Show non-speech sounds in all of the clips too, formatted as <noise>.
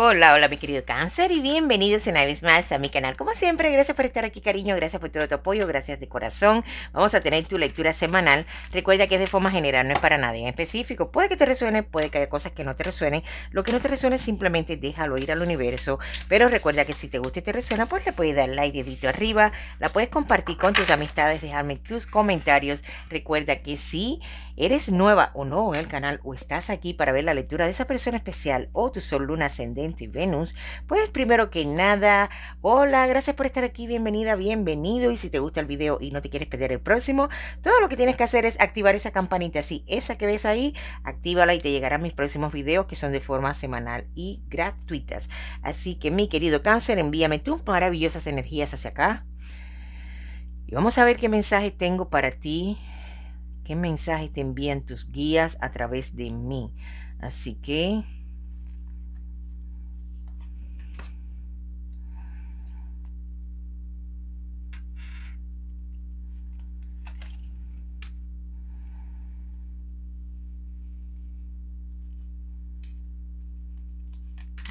Hola, hola mi querido cáncer y bienvenidos una vez más a mi canal. Como siempre, gracias por estar aquí cariño, gracias por todo tu apoyo, gracias de corazón. Vamos a tener tu lectura semanal. Recuerda que es de forma general, no es para nadie en específico. Puede que te resuene, puede que haya cosas que no te resuenen. Lo que no te resuene simplemente déjalo ir al universo. Pero recuerda que si te gusta y te resuena, pues le puedes dar like dedito arriba, la puedes compartir con tus amistades, dejarme tus comentarios. Recuerda que si eres nueva o no en el canal o estás aquí para ver la lectura de esa persona especial o tu sol luna ascendente, Venus, pues primero que nada, hola, gracias por estar aquí, bienvenida, bienvenido. Y si te gusta el video y no te quieres perder el próximo, todo lo que tienes que hacer es activar esa campanita así, esa que ves ahí, actívala y te llegarán mis próximos videos que son de forma semanal y gratuitas. Así que mi querido cáncer, envíame tus maravillosas energías hacia acá. Y vamos a ver qué mensaje tengo para ti, qué mensaje te envían tus guías a través de mí. Así que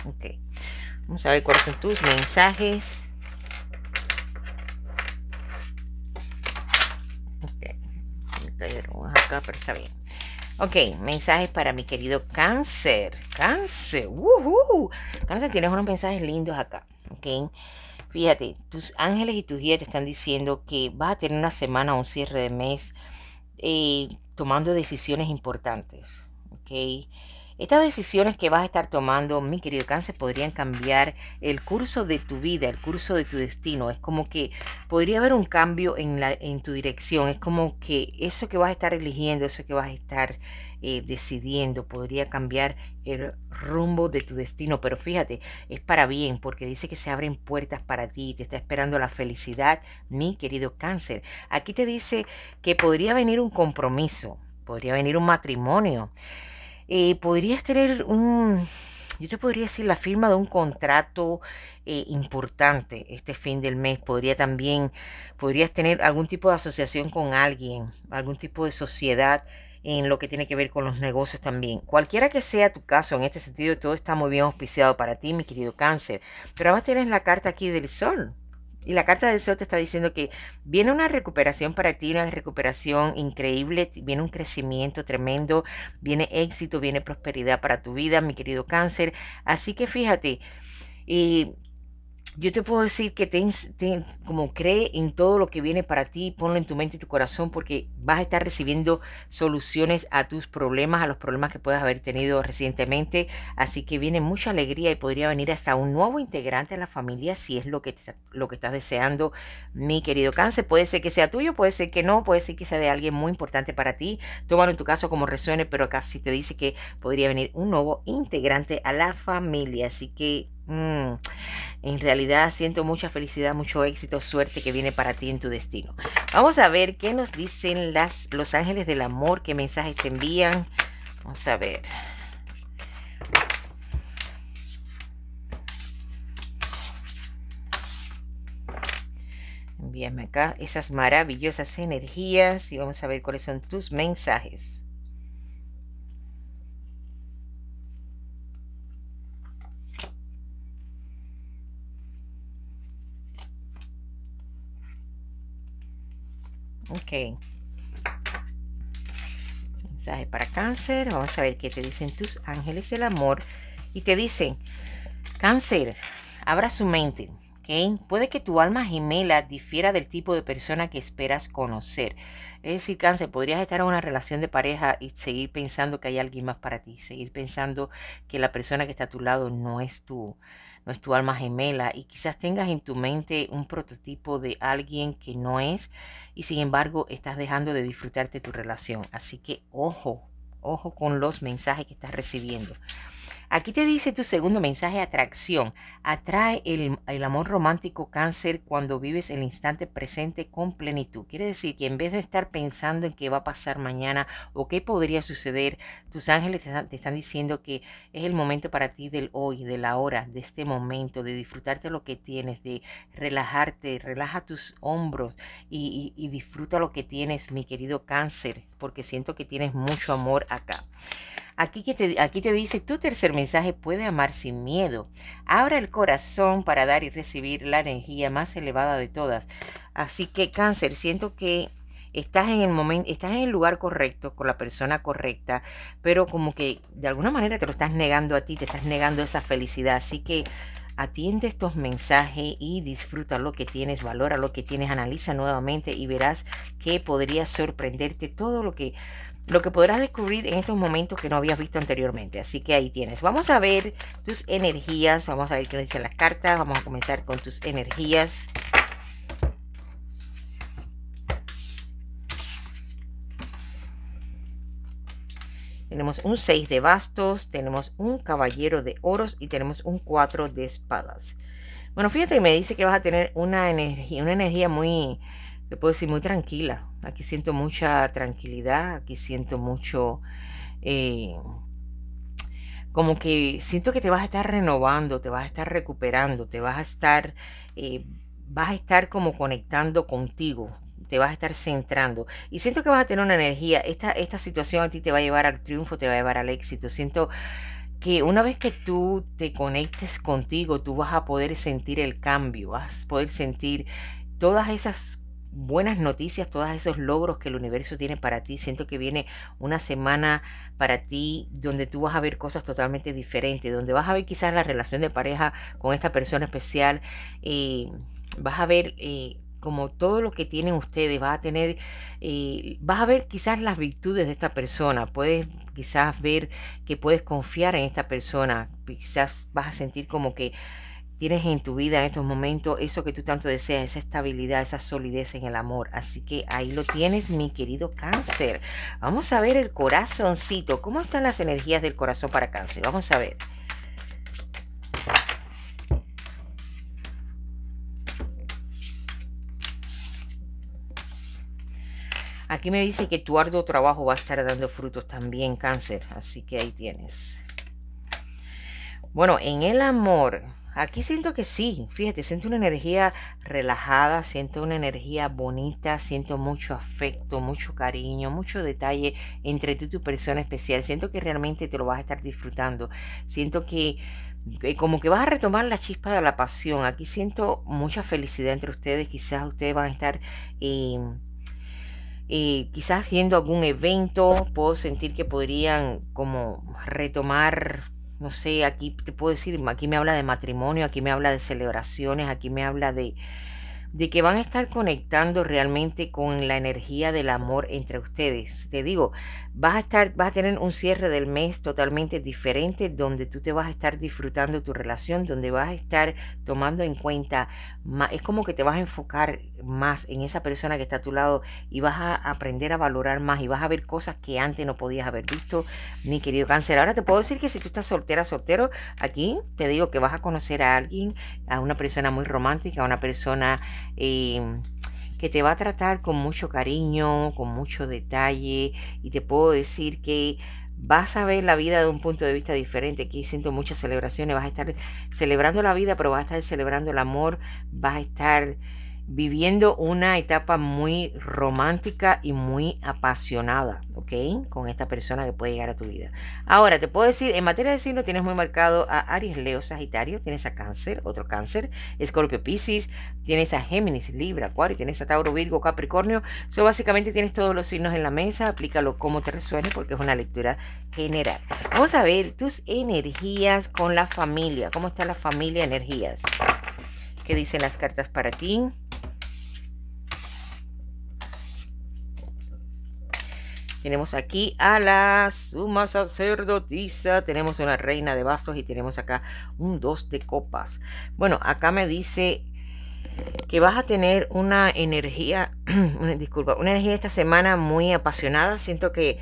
Ok. Vamos a ver cuáles son tus mensajes. Ok. mensajes para mi querido cáncer. Cáncer. Cáncer, tienes unos mensajes lindos acá. Ok. Fíjate, tus ángeles y tus guías te están diciendo que vas a tener una semana o un cierre de mes eh, tomando decisiones importantes. Ok estas decisiones que vas a estar tomando, mi querido cáncer, podrían cambiar el curso de tu vida, el curso de tu destino. Es como que podría haber un cambio en, la, en tu dirección. Es como que eso que vas a estar eligiendo, eso que vas a estar eh, decidiendo, podría cambiar el rumbo de tu destino. Pero fíjate, es para bien, porque dice que se abren puertas para ti, te está esperando la felicidad, mi querido cáncer. Aquí te dice que podría venir un compromiso, podría venir un matrimonio eh, podrías tener un, yo te podría decir la firma de un contrato eh, importante este fin del mes. Podría también, podrías tener algún tipo de asociación con alguien, algún tipo de sociedad en lo que tiene que ver con los negocios también. Cualquiera que sea tu caso, en este sentido todo está muy bien auspiciado para ti, mi querido cáncer. Pero además tener la carta aquí del sol y la carta de deseo te está diciendo que viene una recuperación para ti, una recuperación increíble, viene un crecimiento tremendo, viene éxito, viene prosperidad para tu vida, mi querido cáncer. Así que fíjate, y yo te puedo decir que ten como cree en todo lo que viene para ti, ponlo en tu mente y tu corazón porque vas a estar recibiendo soluciones a tus problemas, a los problemas que puedas haber tenido recientemente. Así que viene mucha alegría y podría venir hasta un nuevo integrante a la familia si es lo que, lo que estás deseando, mi querido cáncer. Puede ser que sea tuyo, puede ser que no, puede ser que sea de alguien muy importante para ti. Tómalo en tu caso como resuene, pero acá sí te dice que podría venir un nuevo integrante a la familia. Así que Mm, en realidad siento mucha felicidad, mucho éxito, suerte que viene para ti en tu destino. Vamos a ver qué nos dicen las, los ángeles del amor, qué mensajes te envían. Vamos a ver. Envíame acá esas maravillosas energías y vamos a ver cuáles son tus mensajes. Mensaje para cáncer. Vamos a ver qué te dicen tus ángeles del amor. Y te dicen, cáncer, abra su mente. Okay. Puede que tu alma gemela difiera del tipo de persona que esperas conocer. Es decir, cáncer, podrías estar en una relación de pareja y seguir pensando que hay alguien más para ti, seguir pensando que la persona que está a tu lado no es tú, no es tu alma gemela y quizás tengas en tu mente un prototipo de alguien que no es y sin embargo estás dejando de disfrutarte tu relación. Así que ojo, ojo con los mensajes que estás recibiendo. Aquí te dice tu segundo mensaje, atracción. Atrae el, amor romántico cáncer cuando vives el instante presente con plenitud. Quiere decir que en vez de estar pensando en qué va a pasar mañana o qué podría suceder, tus ángeles te, están diciendo que es el momento para ti del hoy, de la hora, de este momento, de disfrutarte lo que tienes, de relajarte, relaja tus hombros y, y disfruta lo que tienes, mi querido cáncer, porque siento que tienes mucho amor acá. Aquí, que te, aquí te dice, tu tercer mensaje puede amar sin miedo. Abra el corazón para dar y recibir la energía más elevada de todas. Así que cáncer, siento que estás en el momento, estás en el lugar correcto, con la persona correcta, pero como que de alguna manera te lo estás negando a ti, te estás negando esa felicidad. Así que atiende estos mensajes y disfruta lo que tienes, valora lo que tienes, analiza nuevamente y verás que podría sorprenderte todo lo que lo que podrás descubrir en estos momentos que no habías visto anteriormente. Así que ahí tienes. Vamos a ver tus energías, vamos a ver qué nos dicen las cartas, vamos a comenzar con tus energías. Tenemos un 6 de bastos, tenemos un caballero de oros y tenemos un 4 de espadas. Bueno, fíjate, me dice que vas a tener una energía, una energía muy, te puedo decir, muy tranquila. Aquí siento mucha tranquilidad, aquí siento mucho... Eh, como que siento que te vas a estar renovando, te vas a estar recuperando, te vas a estar, eh, vas a estar como conectando contigo, te vas a estar centrando. Y siento que vas a tener una energía, esta, esta situación a ti te va a llevar al triunfo, te va a llevar al éxito. Siento que una vez que tú te conectes contigo, tú vas a poder sentir el cambio, vas a poder sentir todas esas buenas noticias, todos esos logros que el universo tiene para ti. Siento que viene una semana para ti donde tú vas a ver cosas totalmente diferentes, donde vas a ver quizás la relación de pareja con esta persona especial. Eh, vas a ver... Eh, como todo lo que tienen ustedes, va a tener, eh, vas a ver quizás las virtudes de esta persona, puedes quizás ver que puedes confiar en esta persona, quizás vas a sentir como que tienes en tu vida en estos momentos, eso que tú tanto deseas, esa estabilidad, esa solidez en el amor. Así que ahí lo tienes, mi querido cáncer. Vamos a ver el corazoncito. ¿Cómo están las energías del corazón para cáncer? Vamos a ver. Aquí me dice que tu arduo trabajo va a estar dando frutos también, cáncer. Así que ahí tienes. Bueno, en el amor, Aquí siento que sí, fíjate, siento una energía relajada, siento una energía bonita, siento mucho afecto, mucho cariño, mucho detalle entre tú y tu persona especial. Siento que realmente te lo vas a estar disfrutando. Siento que eh, como que vas a retomar la chispa de la pasión. Aquí siento mucha felicidad entre ustedes. Quizás ustedes van a estar... Em, eh, quizás haciendo algún evento, puedo sentir que podrían como retomar no sé, aquí te puedo decir, aquí me habla de matrimonio, aquí me habla de celebraciones, aquí me habla de, de que van a estar conectando realmente con la energía del amor entre ustedes. Te digo, vas a estar, vas a tener un cierre del mes totalmente diferente, donde tú te vas a estar disfrutando tu relación, donde vas a estar tomando en cuenta, es como que te vas a enfocar más en esa persona que está a tu lado y vas a aprender a valorar más y vas a ver cosas que antes no podías haber visto, ni querido cáncer. Ahora te puedo decir que si tú estás soltera, soltero, aquí te digo que vas a conocer a alguien, a una persona muy romántica, a una persona eh, que te va a tratar con mucho cariño, con mucho detalle y te puedo decir que vas a ver la vida de un punto de vista diferente. Aquí siento muchas celebraciones, vas a estar celebrando la vida, pero vas a estar celebrando el amor, vas a estar viviendo una etapa muy romántica y muy apasionada, ¿ok? Con esta persona que puede llegar a tu vida. Ahora, te puedo decir, en materia de signo tienes muy marcado a Aries, Leo, Sagitario, tienes a Cáncer, otro Cáncer, Escorpio, Pisces, tienes a Géminis, Libra, Acuario, tienes a Tauro, Virgo, Capricornio. So, básicamente tienes todos los signos en la mesa, aplícalo como te resuene porque es una lectura general. Vamos a ver tus energías con la familia, cómo está la familia energías. ¿Qué dicen las cartas para ti? Tenemos aquí a la suma sacerdotisa, tenemos una reina de bastos y tenemos acá un dos de copas. Bueno, acá me dice que vas a tener una energía, <clears throat> disculpa, una energía esta semana muy apasionada. Siento que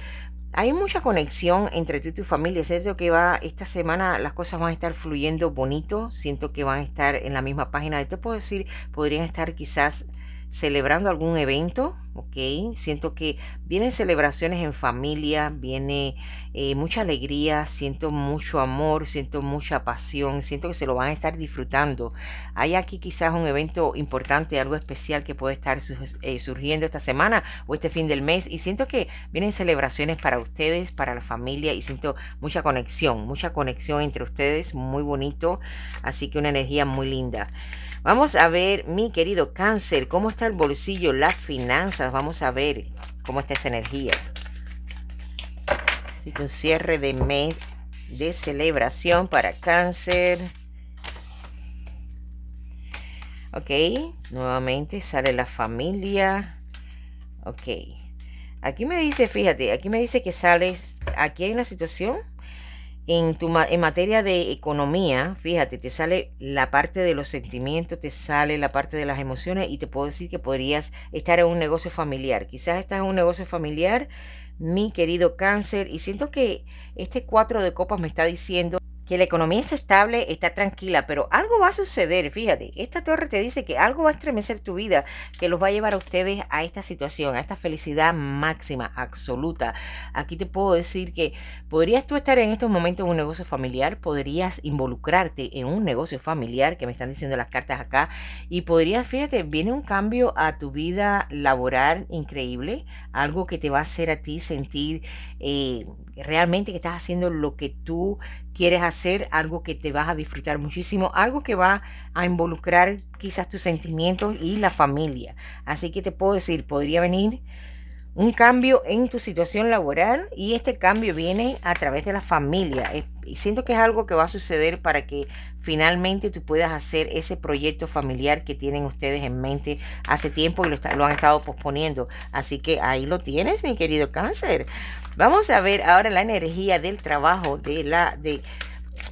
hay mucha conexión entre tú y tu familia. Siento que va esta semana las cosas van a estar fluyendo bonito. Siento que van a estar en la misma página. Te puedo decir, podrían estar quizás celebrando algún evento, ¿ok? Siento que vienen celebraciones en familia, viene eh, mucha alegría, siento mucho amor, siento mucha pasión, siento que se lo van a estar disfrutando. Hay aquí quizás un evento importante, algo especial que puede estar eh, surgiendo esta semana o este fin del mes y siento que vienen celebraciones para ustedes, para la familia y siento mucha conexión, mucha conexión entre ustedes, muy bonito, así que una energía muy linda. Vamos a ver, mi querido cáncer, cómo está el bolsillo, las finanzas. Vamos a ver cómo está esa energía. Así que un cierre de mes de celebración para cáncer. Ok, nuevamente sale la familia. Ok, aquí me dice, fíjate, aquí me dice que sales, aquí hay una situación en, tu, en materia de economía, fíjate, te sale la parte de los sentimientos, te sale la parte de las emociones y te puedo decir que podrías estar en un negocio familiar. Quizás estás en un negocio familiar, mi querido cáncer, y siento que este cuatro de copas me está diciendo que la economía está estable, está tranquila, pero algo va a suceder, fíjate, esta torre te dice que algo va a estremecer tu vida, que los va a llevar a ustedes a esta situación, a esta felicidad máxima, absoluta. Aquí te puedo decir que podrías tú estar en estos momentos en un negocio familiar, podrías involucrarte en un negocio familiar, que me están diciendo las cartas acá, y podrías, fíjate, viene un cambio a tu vida laboral increíble, algo que te va a hacer a ti sentir... Eh, realmente que estás haciendo lo que tú quieres hacer, algo que te vas a disfrutar muchísimo, algo que va a involucrar quizás tus sentimientos y la familia. Así que te puedo decir, podría venir un cambio en tu situación laboral y este cambio viene a través de la familia. Y siento que es algo que va a suceder para que finalmente tú puedas hacer ese proyecto familiar que tienen ustedes en mente hace tiempo y lo, lo han estado posponiendo. Así que ahí lo tienes, mi querido cáncer. Vamos a ver ahora la energía del trabajo, de la, de,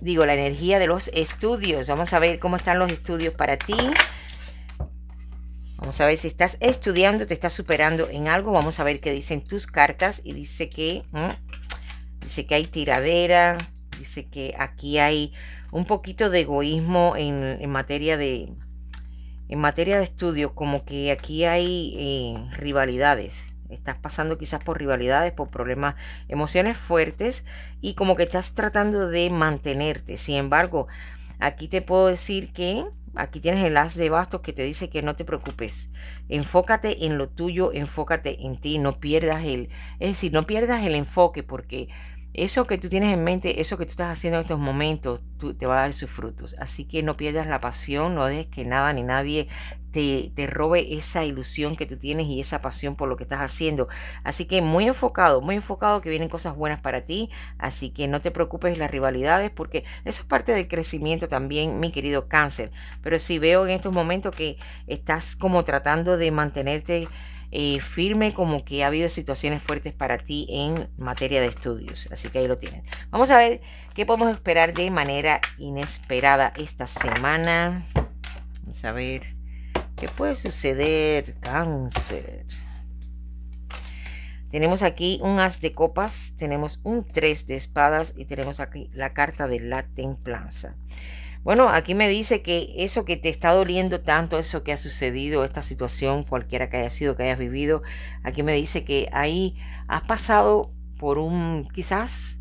digo, la energía de los estudios. Vamos a ver cómo están los estudios para ti. Vamos a ver si estás estudiando, te estás superando en algo. Vamos a ver qué dicen tus cartas. Y dice que, dice que hay tiradera, dice que aquí hay un poquito de egoísmo en, materia de, en materia de estudio, como que aquí hay eh, rivalidades. Estás pasando quizás por rivalidades, por problemas, emociones fuertes y como que estás tratando de mantenerte. Sin embargo, aquí te puedo decir que aquí tienes el haz de bastos que te dice que no te preocupes. Enfócate en lo tuyo, enfócate en ti, no pierdas el, es decir, no pierdas el enfoque porque eso que tú tienes en mente, eso que tú estás haciendo en estos momentos, te va a dar sus frutos. Así que no pierdas la pasión, no dejes que nada ni nadie te, te, robe esa ilusión que tú tienes y esa pasión por lo que estás haciendo. Así que muy enfocado, muy enfocado que vienen cosas buenas para ti. Así que no te preocupes las rivalidades porque eso es parte del crecimiento también, mi querido cáncer. Pero si veo en estos momentos que estás como tratando de mantenerte eh, firme como que ha habido situaciones fuertes para ti en materia de estudios. Así que ahí lo tienen. Vamos a ver qué podemos esperar de manera inesperada esta semana. Vamos a ver qué puede suceder, cáncer. Tenemos aquí un as de copas, tenemos un 3 de espadas y tenemos aquí la carta de la templanza. Bueno, aquí me dice que eso que te está doliendo tanto, eso que ha sucedido, esta situación, cualquiera que haya sido, que hayas vivido, aquí me dice que ahí has pasado por un, quizás,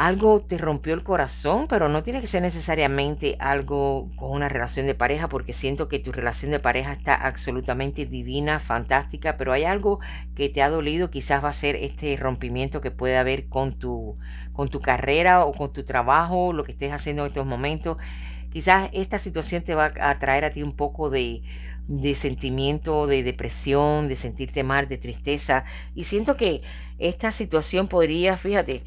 algo te rompió el corazón, pero no tiene que ser necesariamente algo con una relación de pareja, porque siento que tu relación de pareja está absolutamente divina, fantástica, pero hay algo que te ha dolido, quizás va a ser este rompimiento que puede haber con tu, con tu carrera o con tu trabajo, lo que estés haciendo en estos momentos. Quizás esta situación te va a traer a ti un poco de, de sentimiento de depresión, de sentirte mal, de tristeza. Y siento que esta situación podría, fíjate,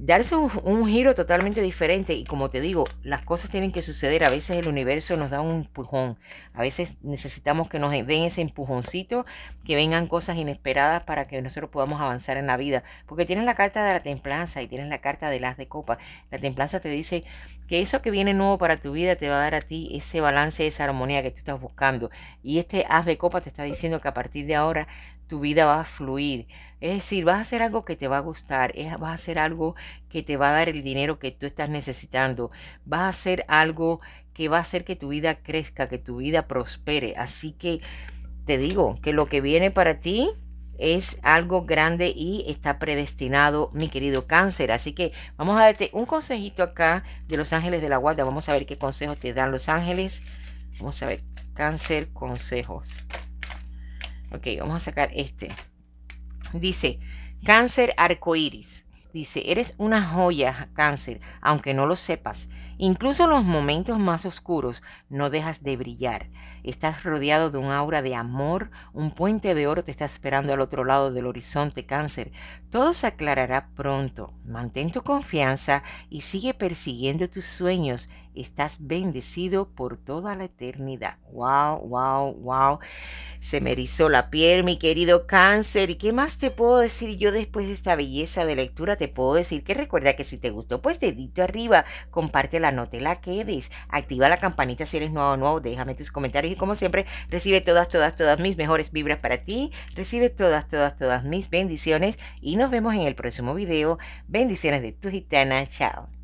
darse un, giro totalmente diferente y como te digo, las cosas tienen que suceder, a veces el universo nos da un empujón, a veces necesitamos que nos den ese empujoncito, que vengan cosas inesperadas para que nosotros podamos avanzar en la vida. Porque tienes la carta de la templanza y tienes la carta del as de copa. La templanza te dice que eso que viene nuevo para tu vida te va a dar a ti ese balance, esa armonía que tú estás buscando. Y este haz de copa te está diciendo que a partir de ahora tu vida va a fluir. Es decir, vas a hacer algo que te va a gustar, vas a hacer algo que te va a dar el dinero que tú estás necesitando, vas a hacer algo que va a hacer que tu vida crezca, que tu vida prospere. Así que te digo que lo que viene para ti es algo grande y está predestinado, mi querido cáncer. Así que vamos a darte un consejito acá de los ángeles de la guarda. Vamos a ver qué consejos te dan los ángeles. Vamos a ver, cáncer, consejos. Ok, vamos a sacar este. Dice, cáncer arcoíris. Dice, eres una joya, cáncer, aunque no lo sepas. Incluso en los momentos más oscuros no dejas de brillar. Estás rodeado de un aura de amor, un puente de oro te está esperando al otro lado del horizonte cáncer. Todo se aclarará pronto. Mantén tu confianza y sigue persiguiendo tus sueños. Estás bendecido por toda la eternidad. Wow, wow, wow. Se me erizó la piel, mi querido cáncer. ¿Y qué más te puedo decir yo después de esta belleza de lectura? Te puedo decir que recuerda que si te gustó, pues dedito arriba, comparte la nota, la quedes. Activa la campanita si eres nuevo o nuevo, déjame tus comentarios y como siempre recibe todas, todas, todas mis mejores vibras para ti, recibe todas, todas, todas mis bendiciones y nos vemos en el próximo video. Bendiciones de tu gitana, chao.